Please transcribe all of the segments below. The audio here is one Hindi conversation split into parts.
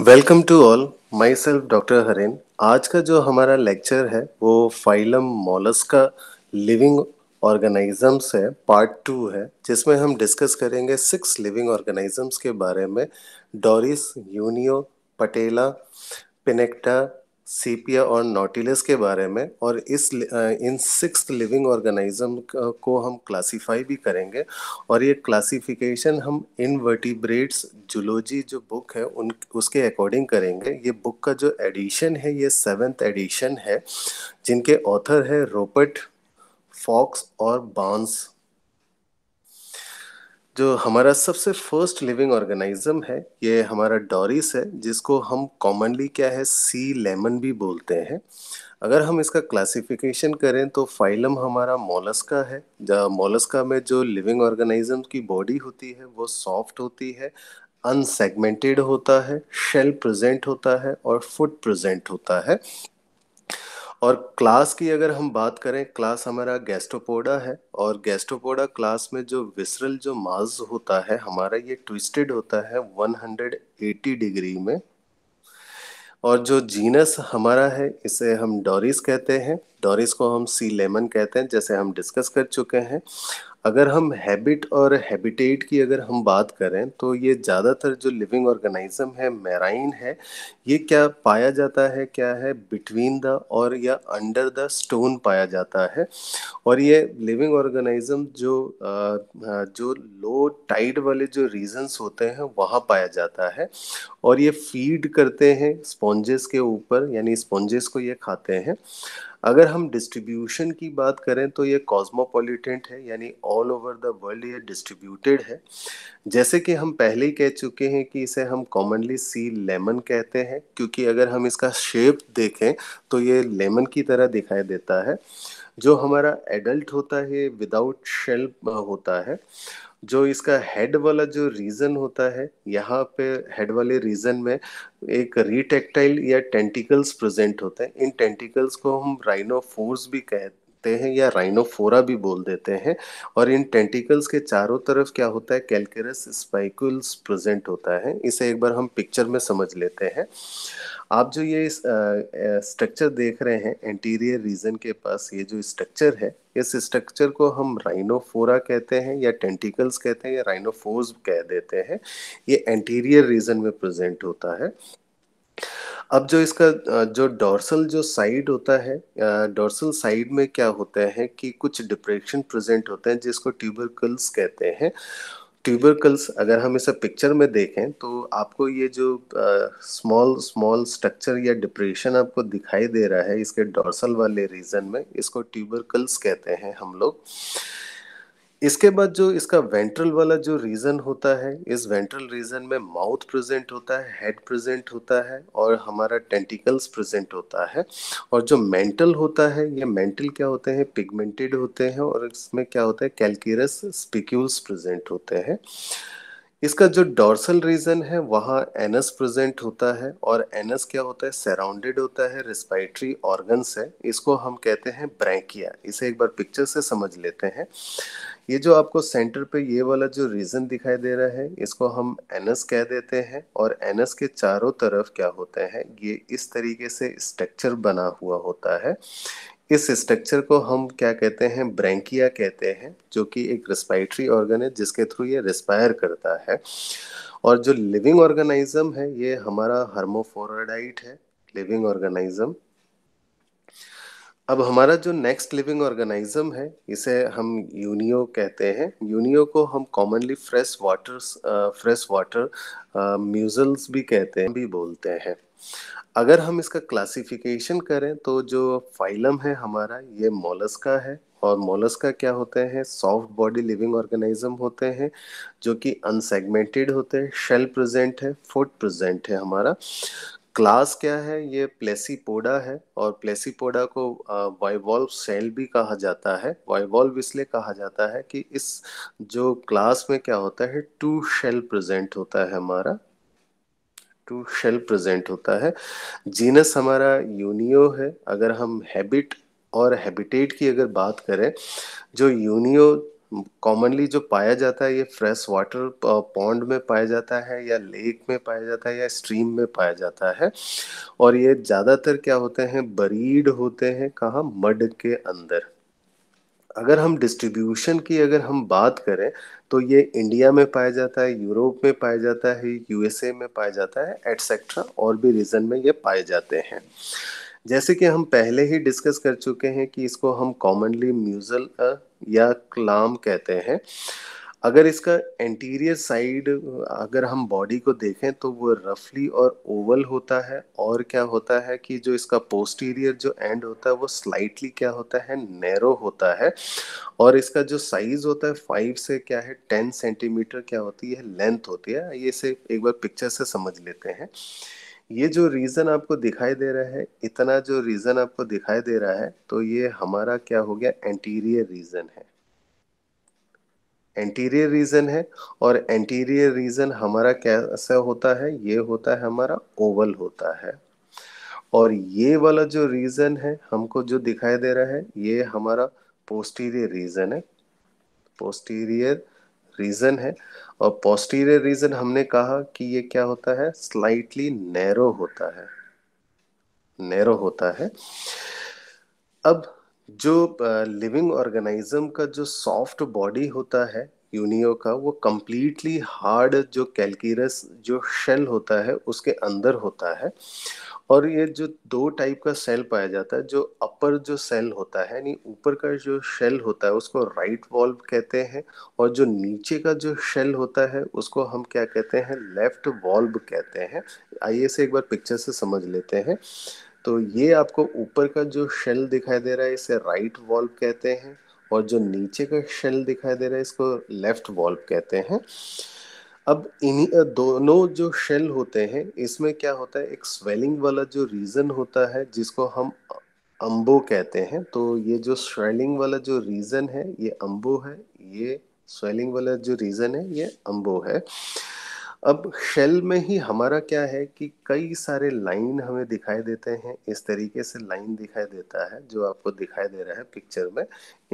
welcome to all my self doctor हरेन आज का जो हमारा लेक्चर है वो फाइलम मॉलस का लिविंग ऑर्गेनाइजम्स है पार्ट टू है जिसमें हम डिस्कस करेंगे सिक्स लिविंग ऑर्गेनाइजम्स के बारे में डोरिस यूनियो पटेला पिनेक्टा सीपिया और नोटिलस के बारे में और इस इन सिक्स लिविंग ऑर्गेनाइज्म को हम क्लासिफाई भी करेंगे और ये क्लासिफिकेशन हम इनवर्टिब्रेट्स जुलोजी जो बुक है उन उसके अकॉर्डिंग करेंगे ये बुक का जो एडिशन है ये सेवेंथ एडिशन है जिनके ऑथर है रोपर्ट फॉक्स और बांस जो हमारा सबसे फर्स्ट लिविंग ऑर्गेनाइज्म है ये हमारा डॉरिस है जिसको हम कॉमनली क्या है सी लेमन भी बोलते हैं अगर हम इसका क्लासिफिकेशन करें तो फाइलम हमारा मोलस्का है मोलस्का में जो लिविंग ऑर्गेनाइज्म की बॉडी होती है वो सॉफ्ट होती है अनसेगमेंटेड होता है शेल प्रेजेंट होता है और फुट प्रेजेंट होता है और क्लास की अगर हम बात करें क्लास हमारा गैस्ट्रोपोडा है और गैस्ट्रोपोडा क्लास में जो विसरल जो माज होता है हमारा ये ट्विस्टेड होता है 180 डिग्री में और जो जीनस हमारा है इसे हम डोरिस कहते हैं डोरिस को हम सी लेमन कहते हैं जैसे हम डिस्कस कर चुके हैं अगर हम हैबिट और हैबिटेट की अगर हम बात करें तो ये ज़्यादातर जो लिविंग ऑर्गेनाइज्म है मैराइन है ये क्या पाया जाता है क्या है बिटवीन द और या अंडर द स्टोन पाया जाता है और ये लिविंग ऑर्गेनाइज्म जो जो लो टाइड वाले जो रीजन्स होते हैं वहाँ पाया जाता है और ये फीड करते हैं स्पॉन्जेस के ऊपर यानी स्पॉन्जेस को ये खाते हैं अगर हम डिस्ट्रीब्यूशन की बात करें तो ये कॉस्मोपोलिटेंट है यानी ऑल ओवर द वर्ल्ड ये डिस्ट्रीब्यूटेड है जैसे कि हम पहले ही कह चुके हैं कि इसे हम कॉमनली सी लेमन कहते हैं क्योंकि अगर हम इसका शेप देखें तो ये लेमन की तरह दिखाई देता है जो हमारा एडल्ट होता है विदाउट शेल होता है जो इसका हेड वाला जो रीजन होता है यहाँ पे हेड वाले रीजन में एक रिटेक्टाइल या टेंटिकल्स प्रेजेंट होते हैं इन टेंटिकल्स को हम राइनोफोर्स भी कहते सकते हैं या राइनोफोरा भी बोल देते हैं और इन टेंटिकल्स के चारों तरफ क्या होता है कैलकेरस स्पाइकुल्स प्रेजेंट होता है इसे एक बार हम पिक्चर में समझ लेते हैं आप जो ये स्ट्रक्चर देख रहे हैं एंटीरियर रीजन के पास ये जो स्ट्रक्चर है इस स्ट्रक्चर को हम राइनोफोरा कहते हैं या टेंटिकल्स कहते हैं या राइनोफोर्स कह देते हैं ये एंटीरियर रीजन में प्रेजेंट होता है अब जो इसका जो डॉर्सल जो साइड होता है डॉर्सल साइड में क्या होता है कि कुछ डिप्रेशन प्रेजेंट होते हैं जिसको ट्यूबरकल्स कहते हैं ट्यूबरकल्स अगर हम इसे पिक्चर में देखें तो आपको ये जो स्मॉल स्मॉल स्ट्रक्चर या डिप्रेशन आपको दिखाई दे रहा है इसके डॉर्सल वाले रीजन में इसको ट्यूबरकल्स कहते हैं हम लोग इसके बाद जो इसका वेंट्रल वाला जो रीजन होता है इस वेंट्रल रीजन में माउथ प्रेजेंट होता है हेड प्रेजेंट होता है और हमारा टेंटिकल्स प्रेजेंट होता है और जो मेंटल होता है ये मेंटल क्या होते हैं पिगमेंटेड होते हैं और इसमें क्या होता है कैलकेरस स्पिक्यूल्स प्रेजेंट होते हैं इसका जो डॉर्सल रीजन है वहाँ एनस प्रेजेंट होता है और एनस क्या होता है सराउंडेड होता है रेस्पाइटरी ऑर्गन से इसको हम कहते हैं ब्रैंकिया इसे एक बार पिक्चर से समझ लेते हैं ये जो आपको सेंटर पे ये वाला जो रीजन दिखाई दे रहा है इसको हम एनस कह देते हैं और एनस के चारों तरफ क्या होते हैं ये इस तरीके से स्ट्रक्चर बना हुआ होता है इस स्ट्रक्चर को हम क्या कहते हैं ब्रैंकिया कहते हैं जो कि एक रेस्पाइटरी ऑर्गन है जिसके थ्रू ये रिस्पायर करता है और जो लिविंग ऑर्गेनाइज्म है ये हमारा हर्मोफोराडाइट है लिविंग ऑर्गेनाइज्म अब हमारा जो नेक्स्ट लिविंग ऑर्गेनाइज्म है इसे हम यूनियो कहते हैं यूनियो को हम commonly fresh water fresh water mussels भी कहते हैं भी बोलते हैं अगर हम इसका क्लासिफिकेशन करें तो जो फाइलम है हमारा ये मोलस्का है और मोलस्का क्या होते हैं सॉफ्ट बॉडी लिविंग ऑर्गेनाइज्म होते हैं जो कि अनसेगमेंटेड होते हैं शेल प्रेजेंट है फुट प्रेजेंट है हमारा क्लास क्या है ये प्लेसीपोडा है और प्लेसीपोडा को वाइवॉल्व सेल भी कहा जाता है वाइवॉल्व इसलिए कहा जाता है कि इस जो क्लास में क्या होता है टू शेल प्रेजेंट होता है हमारा टू शेल प्रेजेंट होता है जीनस हमारा यूनियो है अगर हम हैबिट और हैबिटेट की अगर बात करें जो यूनियो कॉमनली जो पाया जाता है ये फ्रेश वाटर पॉन्ड में पाया जाता है या लेक में पाया जाता है या स्ट्रीम में पाया जाता है और ये ज़्यादातर क्या होते हैं बरीड होते हैं कहाँ मड के अंदर अगर हम डिस्ट्रीब्यूशन की अगर हम बात करें तो ये इंडिया में पाया जाता है यूरोप में पाया जाता है यूएसए में पाया जाता है एटसेट्रा और भी रीजन में ये पाए जाते हैं जैसे कि हम पहले ही डिस्कस कर चुके हैं कि इसको हम कॉमनली म्यूजल या क्लाम कहते हैं अगर इसका एंटीरियर साइड अगर हम बॉडी को देखें तो वो रफली और ओवल होता है और क्या होता है कि जो इसका पोस्टीरियर जो एंड होता है वो स्लाइटली क्या होता है नैरो होता है और इसका जो साइज होता है फाइव से क्या है टेन सेंटीमीटर क्या होती है लेंथ होती है ये से एक बार पिक्चर से समझ लेते हैं ये जो रीजन आपको दिखाई दे रहा है इतना जो रीजन आपको दिखाई दे रहा है तो ये हमारा क्या हो गया एंटीरियर रीजन है एंटीरियर रीजन है और एंटीरियर रीजन हमारा कैसा होता है ये होता है हमारा ओवल होता है और ये वाला जो रीजन है हमको जो दिखाई दे रहा है ये हमारा पोस्टीरियर रीजन है पोस्टीरियर रीजन है और पोस्टीरियर रीजन हमने कहा कि ये क्या होता है स्लाइटली नैरो होता है नैरो होता है अब जो लिविंग uh, ऑर्गेनाइज्म का जो सॉफ्ट बॉडी होता है यूनियो का वो कम्प्लीटली हार्ड जो कैलकीरस जो शेल होता है उसके अंदर होता है और ये जो दो टाइप का सेल पाया जाता है जो अपर जो सेल होता है यानी ऊपर का जो शेल होता है उसको राइट वॉल्व कहते हैं और जो नीचे का जो शेल होता है उसको हम क्या कहते हैं लेफ्ट वॉल्व कहते हैं आइए से एक बार पिक्चर से समझ लेते हैं तो ये आपको ऊपर का जो शेल दिखाई दे रहा है इसे राइट वॉल्व कहते हैं और जो नीचे का शेल दिखाई दे रहा है इसको लेफ्ट वॉल्व कहते हैं अब इन्हीं दोनों जो शेल होते हैं इसमें क्या होता है एक स्वेलिंग वाला जो रीजन होता है जिसको हम अम्बो कहते हैं तो ये जो स्वेलिंग वाला जो रीजन है ये अम्बो है ये स्वेलिंग वाला जो रीजन है ये अम्बो है अब शेल में ही हमारा क्या है कि कई सारे लाइन हमें दिखाई देते हैं इस तरीके से लाइन दिखाई देता है जो आपको दिखाई दे रहा है पिक्चर में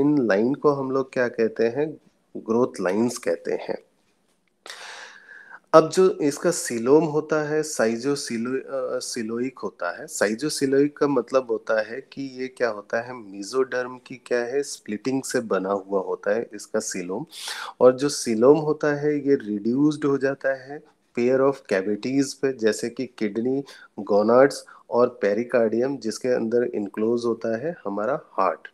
इन लाइन को हम लोग क्या कहते हैं ग्रोथ लाइंस कहते हैं अब जो इसका सिलोम होता है साइजो सिलो सिलोइक होता है साइजो सिलोइक का मतलब होता है कि ये क्या होता है मीजोडर्म की क्या है स्प्लिटिंग से बना हुआ होता है इसका सिलोम और जो सिलोम होता है ये रिड्यूस्ड हो जाता है पेयर ऑफ कैविटीज पे जैसे कि किडनी गोनाड्स और पेरिकार्डियम जिसके अंदर इनक्लोज होता है हमारा हार्ट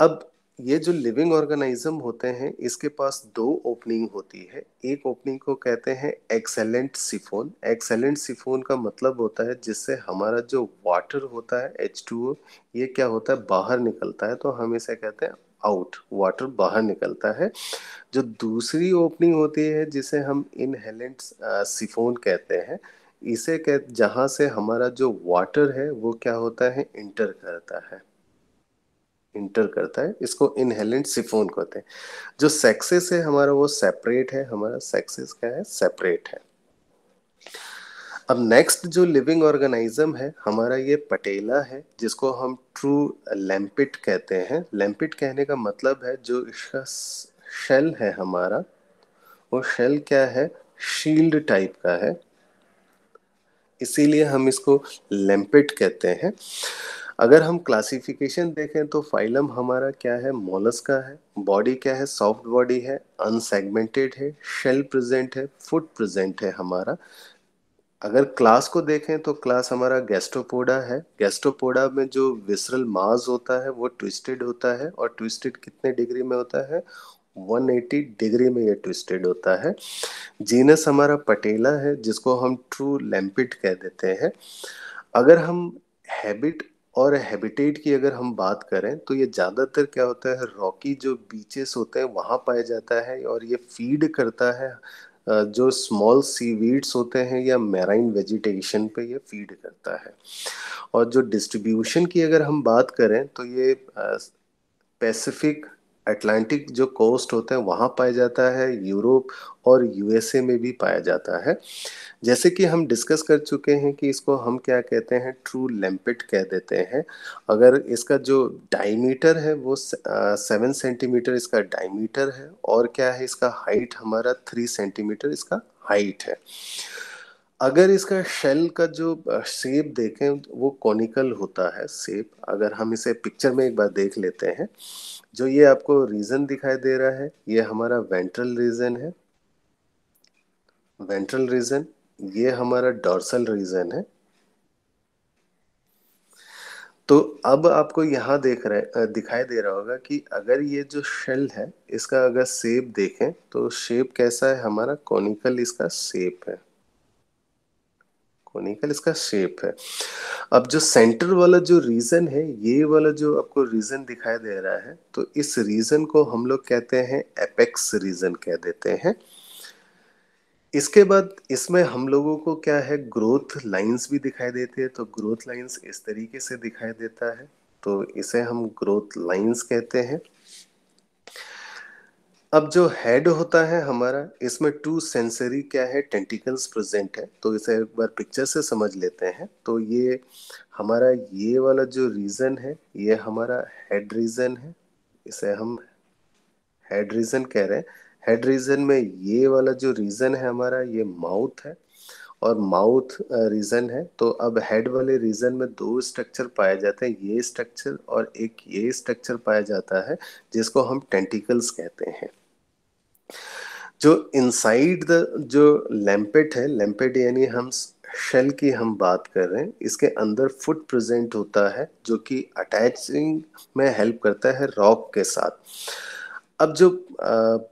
अब ये जो लिविंग ऑर्गेनाइज्म होते हैं इसके पास दो ओपनिंग होती है एक ओपनिंग को कहते हैं एक्सेलेंट सिफोन एक्सेलेंट सिफोन का मतलब होता है जिससे हमारा जो वाटर होता है एच टू ये क्या होता है बाहर निकलता है तो हम इसे कहते हैं आउट वाटर बाहर निकलता है जो दूसरी ओपनिंग होती है जिसे हम इनहेलेंट सिफोन कहते हैं इसे कह जहाँ से हमारा जो वाटर है वो क्या होता है इंटर करता है इंटर करता है इसको इनहेलेंट सिफोन कहते हैं जो सेक्सेस है हमारा वो सेपरेट है हमारा सेक्सेस क्या है सेपरेट है अब नेक्स्ट जो लिविंग ऑर्गेनाइज्म है हमारा ये पटेला है जिसको हम ट्रू लैम्पिट कहते हैं लैम्पिट कहने का मतलब है जो इसका शेल है हमारा वो शेल क्या है शील्ड टाइप का है इसीलिए हम इसको लैम्पिट कहते हैं अगर हम क्लासिफिकेशन देखें तो फाइलम हमारा क्या है मोलस का है बॉडी क्या है सॉफ्ट बॉडी है अनसेगमेंटेड है शेल प्रेजेंट है फुट प्रेजेंट है हमारा अगर क्लास को देखें तो क्लास हमारा गैस्ट्रोपोडा है गैस्ट्रोपोडा में जो विसरल मास होता है वो ट्विस्टेड होता है और ट्विस्टेड कितने डिग्री में होता है 180 डिग्री में ये ट्विस्टेड होता है जीनस हमारा पटेला है जिसको हम ट्रू लैम्पिट कह देते हैं अगर हम हैबिट और हैबिटेट की अगर हम बात करें तो ये ज़्यादातर क्या होता है रॉकी जो बीचेस होते हैं वहाँ पाया जाता है और ये फीड करता है जो स्मॉल सीवीड्स होते हैं या मैराइन वेजिटेशन पे ये फीड करता है और जो डिस्ट्रीब्यूशन की अगर हम बात करें तो ये पैसिफिक अटलांटिक जो कोस्ट होता है वहाँ पाया जाता है यूरोप और यूएसए में भी पाया जाता है जैसे कि हम डिस्कस कर चुके हैं कि इसको हम क्या कहते हैं ट्रू लैम्पिट कह देते हैं अगर इसका जो डायमीटर है वो सेवन सेंटीमीटर इसका डायमीटर है और क्या है इसका हाइट हमारा थ्री सेंटीमीटर इसका हाइट है अगर इसका शेल का जो शेप देखें वो कॉनिकल होता है शेप अगर हम इसे पिक्चर में एक बार देख लेते हैं जो ये आपको रीजन दिखाई दे रहा है ये हमारा वेंट्रल रीजन है वेंट्रल रीजन ये हमारा डॉर्सल रीजन है तो अब आपको यहाँ देख रहे दिखाई दे रहा होगा कि अगर ये जो शेल है इसका अगर शेप देखें तो शेप कैसा है हमारा कॉनिकल इसका शेप है कॉनिकल इसका शेप है अब जो सेंटर वाला जो रीजन है ये वाला जो आपको रीजन दिखाई दे रहा है तो इस रीजन को हम लोग कहते हैं एपेक्स रीजन कह देते हैं इसके बाद इसमें हम लोगों को क्या है ग्रोथ लाइंस भी दिखाई देते है तो ग्रोथ लाइंस इस तरीके से दिखाई देता है तो इसे हम ग्रोथ लाइंस कहते हैं अब जो हेड होता है हमारा इसमें टू सेंसरी क्या है टेंटिकल्स प्रेजेंट है तो इसे एक बार पिक्चर से समझ लेते हैं तो ये हमारा ये वाला जो रीजन है ये हमारा हेड रीजन है इसे हम हेड रीजन कह रहे हैं हेड रीजन में ये वाला जो रीजन है हमारा ये माउथ है और माउथ रीजन है तो अब हेड वाले रीजन में दो स्ट्रक्चर पाए जाते हैं ये स्ट्रक्चर और एक ये स्ट्रक्चर पाया जाता है जिसको हम टेंटिकल्स कहते हैं जो इनसाइड द जो लैम्पेट है लैम्पेट यानी हम शेल की हम बात कर रहे हैं इसके अंदर फुट प्रेजेंट होता है जो कि अटैचिंग में हेल्प करता है रॉक के साथ अब जो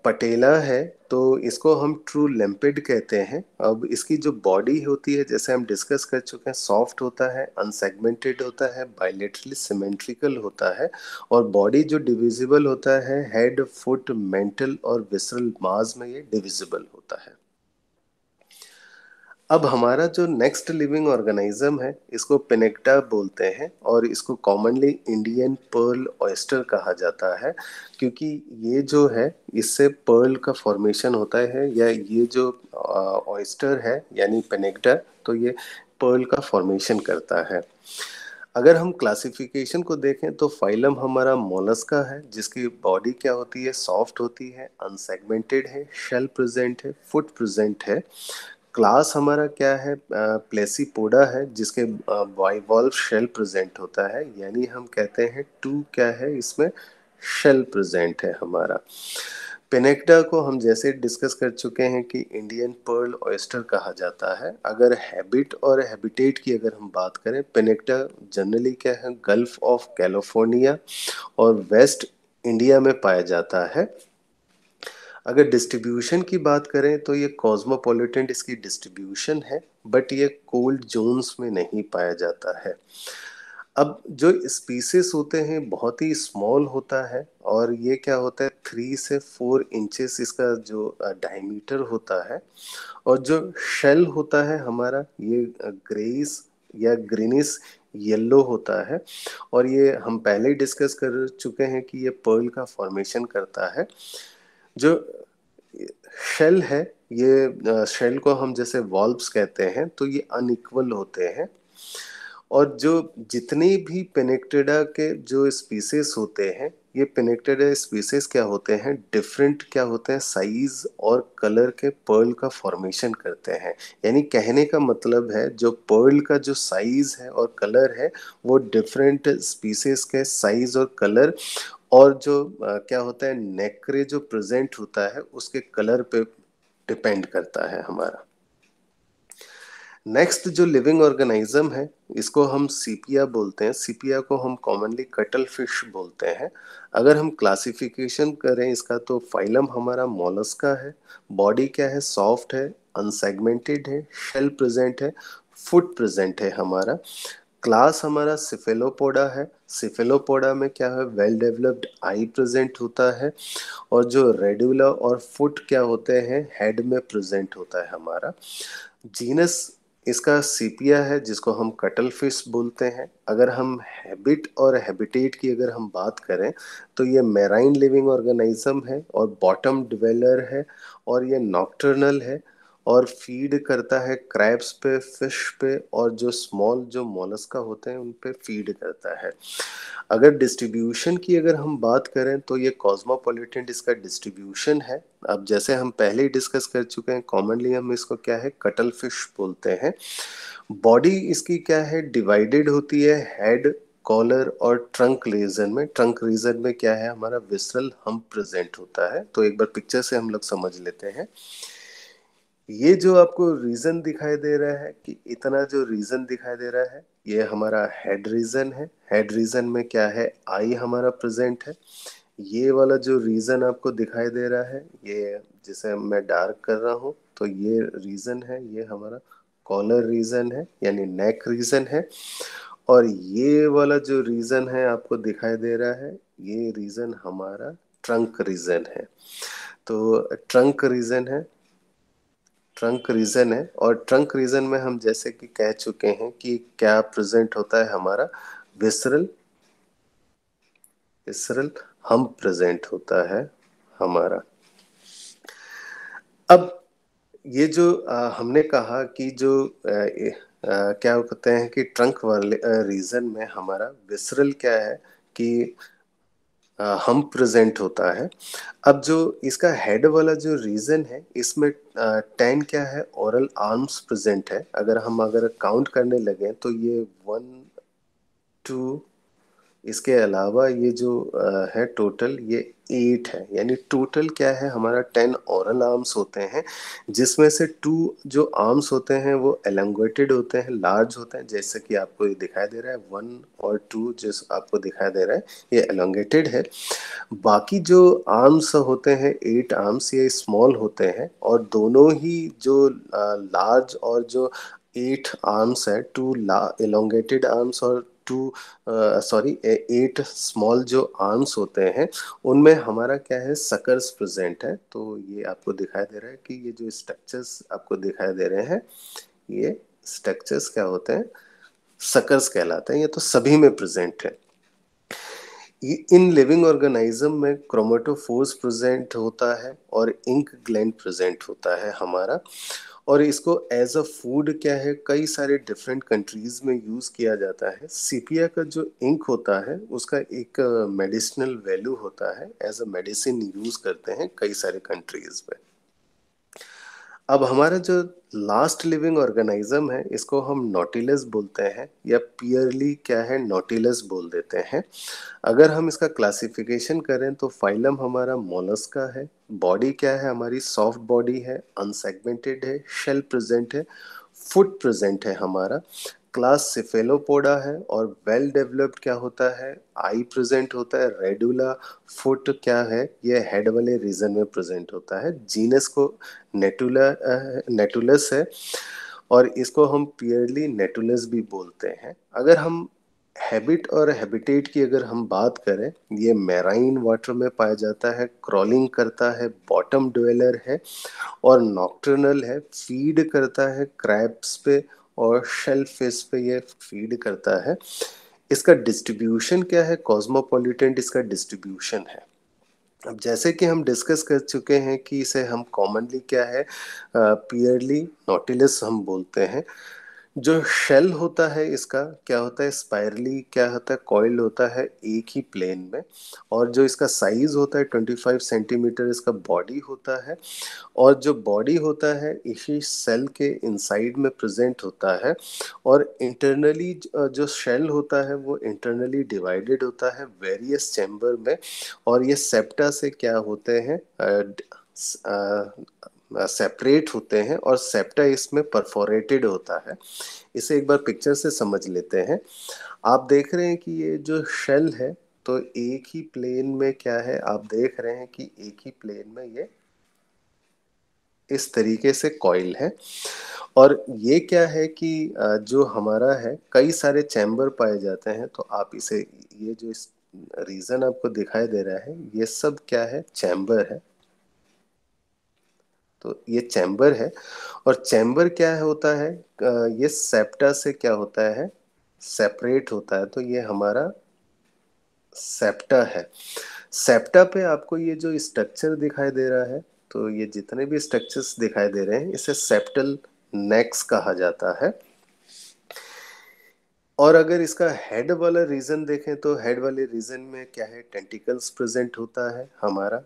पटेला है तो इसको हम ट्रू लेम्पिड कहते हैं अब इसकी जो बॉडी होती है जैसे हम डिस्कस कर चुके हैं सॉफ्ट होता है अनसेगमेंटेड होता है बाइलेटरली सिमेंट्रिकल होता है और बॉडी जो डिविजिबल होता है हेड फुट मेंटल और विसरल मास में ये डिविजिबल होता है अब हमारा जो नेक्स्ट लिविंग ऑर्गेनाइज्म है इसको पिनेक्टा बोलते हैं और इसको कॉमनली इंडियन पर्ल ऑयस्टर कहा जाता है क्योंकि ये जो है इससे पर्ल का फॉर्मेशन होता है या ये जो ऑयस्टर है यानी पिनेक्टा तो ये पर्ल का फॉर्मेशन करता है अगर हम क्लासिफिकेशन को देखें तो फाइलम हमारा मोलस का है जिसकी बॉडी क्या होती है सॉफ्ट होती है अनसेगमेंटेड है शेल प्रेजेंट है फुट प्रेजेंट है क्लास हमारा क्या है प्लेसीपोडा है जिसके बाइवॉल्व शेल प्रेजेंट होता है यानी हम कहते हैं टू क्या है इसमें शेल प्रेजेंट है हमारा पेनेक्टा को हम जैसे डिस्कस कर चुके हैं कि इंडियन पर्ल ऑयस्टर कहा जाता है अगर हैबिट और हैबिटेट की अगर हम बात करें पेनेक्टा जनरली क्या है गल्फ ऑफ कैलिफोर्निया और वेस्ट इंडिया में पाया जाता है अगर डिस्ट्रीब्यूशन की बात करें तो ये कॉस्मोपोलिटन इसकी डिस्ट्रीब्यूशन है बट ये कोल्ड जोन्स में नहीं पाया जाता है अब जो स्पीसीस होते हैं बहुत ही स्मॉल होता है और ये क्या होता है थ्री से फोर इंचेस इसका जो डायमीटर होता है और जो शेल होता है हमारा ये ग्रेस या ग्रीनिस येलो होता है और ये हम पहले ही डिस्कस कर चुके हैं कि ये पर्ल का फॉर्मेशन करता है जो शेल है ये शेल को हम जैसे वॉल्व्स कहते हैं तो ये अनइक्वल होते हैं और जो जितने भी पेनेक्टेडा के जो स्पीसीस होते हैं ये पेनेक्टेडा स्पीसीस क्या होते हैं डिफरेंट क्या होते हैं साइज और कलर के पर्ल का फॉर्मेशन करते हैं यानी कहने का मतलब है जो पर्ल का जो साइज है और कलर है वो डिफरेंट स्पीसीस के साइज और कलर और जो क्या होता है नेकरे जो प्रेजेंट होता है उसके कलर पे डिपेंड करता है हमारा नेक्स्ट जो लिविंग ऑर्गेनाइज्म है इसको हम सीपिया बोलते हैं सीपिया को हम कॉमनली कटल फिश बोलते हैं अगर हम क्लासिफिकेशन करें इसका तो फाइलम हमारा मोलस का है बॉडी क्या है सॉफ्ट है अनसेगमेंटेड है शेल प्रेजेंट है फुट प्रेजेंट है हमारा क्लास हमारा सिफेलोपोडा है सिफेलोपोडा में क्या है वेल डेवलप्ड आई प्रेजेंट होता है और जो रेडुला और फुट क्या होते हैं हेड में प्रेजेंट होता है हमारा जीनस इसका सीपिया है जिसको हम कटल फिश बोलते हैं अगर हम हैबिट और हैबिटेट की अगर हम बात करें तो ये मेराइन लिविंग ऑर्गेनाइज्म है और बॉटम डिवेलर है और ये नॉक्टर्नल है और फीड करता है क्रैब्स पे फिश पे और जो स्मॉल जो मोलस्का होते हैं उन पे फीड करता है अगर डिस्ट्रीब्यूशन की अगर हम बात करें तो ये कॉस्मोपोलिटन इसका डिस्ट्रीब्यूशन है अब जैसे हम पहले ही डिस्कस कर चुके हैं कॉमनली हम इसको क्या है कटल फिश बोलते हैं बॉडी इसकी क्या है डिवाइडेड होती है हेड कॉलर और ट्रंक रीजन में ट्रंक रीजन में क्या है हमारा विसरल हम प्रेजेंट होता है तो एक बार पिक्चर से हम लोग समझ लेते हैं ये जो आपको रीजन दिखाई दे रहा है कि इतना जो रीजन दिखाई दे रहा है ये हमारा हेड रीजन है हेड रीजन में क्या है आई हमारा प्रेजेंट है ये वाला जो रीजन आपको दिखाई दे रहा है ये जिसे मैं डार्क कर रहा हूँ तो ये रीजन है ये हमारा कॉलर रीजन है यानी नेक रीजन है और ये वाला जो रीजन है आपको दिखाई दे रहा है ये रीजन हमारा ट्रंक रीजन है तो ट्रंक रीजन है ट्रंक रीजन है और ट्रंक रीजन में हम जैसे कि कह चुके हैं कि क्या प्रेजेंट होता है हमारा विसरल विसरल हम प्रेजेंट होता है हमारा अब ये जो आ, हमने कहा कि जो आ, ए, आ, क्या कहते हैं कि ट्रंक वाले रीजन में हमारा विसरल क्या है कि हम प्रेजेंट होता है अब जो इसका हेड वाला जो रीजन है इसमें टेन क्या है ओरल आर्म्स प्रेजेंट है अगर हम अगर काउंट करने लगे तो ये वन टू इसके अलावा ये जो है टोटल ये एट है यानी टोटल क्या है हमारा टेन औरल आर्म्स होते हैं जिसमें से टू जो आर्म्स होते हैं वो एलंगेटेड होते हैं लार्ज होते हैं जैसे कि आपको ये दिखाई दे रहा है वन और टू जिस आपको दिखाई दे रहा है ये एलोंगेटेड है बाकी जो आर्म्स होते हैं एट आर्म्स ये स्मॉल होते हैं और दोनों ही जो लार्ज और जो एट आर्म्स है टू ला एलोंगेटेड आर्म्स और टू सॉरी एट स्मॉल जो आर्म्स होते हैं उनमें हमारा क्या है सकर्स प्रेजेंट है तो ये आपको दिखाई दे रहा है कि ये जो स्ट्रक्चर्स आपको दिखाई दे रहे हैं ये स्ट्रक्चर्स क्या होते हैं सकर्स कहलाते हैं ये तो सभी में प्रेजेंट है इन लिविंग ऑर्गेनाइजम में क्रोमेटोफोर्स प्रेजेंट होता है और इंक ग्लैंड प्रेजेंट होता है हमारा और इसको एज अ फूड क्या है कई सारे डिफरेंट कंट्रीज में यूज़ किया जाता है सीपिया का जो इंक होता है उसका एक मेडिसिनल वैल्यू होता है एज अ मेडिसिन यूज़ करते हैं कई सारे कंट्रीज में अब हमारा जो लास्ट लिविंग ऑर्गेनाइज्म है इसको हम नोटिलस बोलते हैं या पियरली क्या है नोटिलस बोल देते हैं अगर हम इसका क्लासिफिकेशन करें तो फाइलम हमारा मोलस का है बॉडी क्या है हमारी सॉफ्ट बॉडी है अनसेगमेंटेड है शेल प्रेजेंट है फुट प्रेजेंट है हमारा क्लास सिफेलोपोडा है और वेल डेवलप्ड क्या होता है आई प्रेजेंट होता है रेडुला फुट क्या है ये हेड वाले रीजन में प्रेजेंट होता है जीनस को नेटुला नेटुलस है और इसको हम प्योरली नेटुलस भी बोलते हैं अगर हम हैबिट और हैबिटेट की अगर हम बात करें ये मैराइन वाटर में पाया जाता है क्रॉलिंग करता है बॉटम ड्वेलर है और नॉक्टर्नल है फीड करता है क्रैप्स पे और शेल फेस पे ये फीड करता है इसका डिस्ट्रीब्यूशन क्या है कॉस्मोपोलिटन इसका डिस्ट्रीब्यूशन है अब जैसे कि हम डिस्कस कर चुके हैं कि इसे हम कॉमनली क्या है पियरली नोटिलस हम बोलते हैं जो शेल होता है इसका क्या होता है स्पायरली क्या होता है कॉयल होता है एक ही प्लेन में और जो इसका साइज होता है 25 सेंटीमीटर इसका बॉडी होता है और जो बॉडी होता है इसी सेल के इनसाइड में प्रेजेंट होता है और इंटरनली जो शेल होता है वो इंटरनली डिवाइडेड होता है वेरियस चैम्बर में और ये सेप्टा से क्या होते हैं सेपरेट होते हैं और सेप्टा इसमें परफोरेटेड होता है इसे एक बार पिक्चर से समझ लेते हैं आप देख रहे हैं कि ये जो शेल है तो एक ही प्लेन में क्या है आप देख रहे हैं कि एक ही प्लेन में ये इस तरीके से कॉइल है और ये क्या है कि जो हमारा है कई सारे चैम्बर पाए जाते हैं तो आप इसे ये जो इस रीज़न आपको दिखाई दे रहा है ये सब क्या है चैम्बर है तो ये चैम्बर है और चैम्बर क्या है होता है ये सेप्टा से क्या होता है सेपरेट होता है तो ये हमारा सेप्टा है सेप्टा पे आपको ये जो स्ट्रक्चर दिखाई दे रहा है तो ये जितने भी स्ट्रक्चर्स दिखाई दे रहे हैं इसे सेप्टल नेक्स कहा जाता है और अगर इसका हेड वाला रीजन देखें तो हेड वाले रीजन में क्या है टेंटिकल्स प्रेजेंट होता है हमारा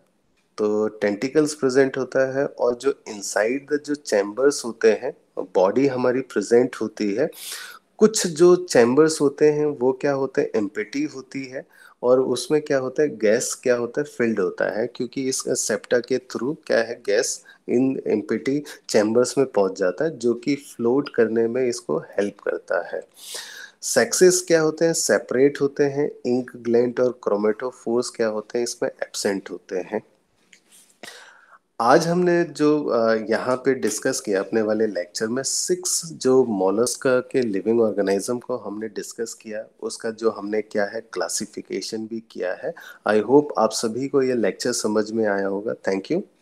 तो टेंटिकल्स प्रेजेंट होता है और जो इनसाइड द जो चैम्बर्स होते हैं बॉडी हमारी प्रेजेंट होती है कुछ जो चैम्बर्स होते हैं वो क्या होते हैं एम्पिटी होती है और उसमें क्या होता है गैस क्या होता है फिल्ड होता है क्योंकि इस सेप्टा के थ्रू क्या है गैस इन एम्पिटी चैम्बर्स में पहुंच जाता है जो कि फ्लोट करने में इसको हेल्प करता है सेक्सेस क्या होते हैं सेपरेट होते हैं इंक ग्लैंड और क्रोमेटोफोर्स क्या होते हैं इसमें एबसेंट होते हैं आज हमने जो यहाँ पे डिस्कस किया अपने वाले लेक्चर में सिक्स जो मोलस्क के लिविंग ऑर्गेनिज्म को हमने डिस्कस किया उसका जो हमने क्या है क्लासिफिकेशन भी किया है आई होप आप सभी को ये लेक्चर समझ में आया होगा थैंक यू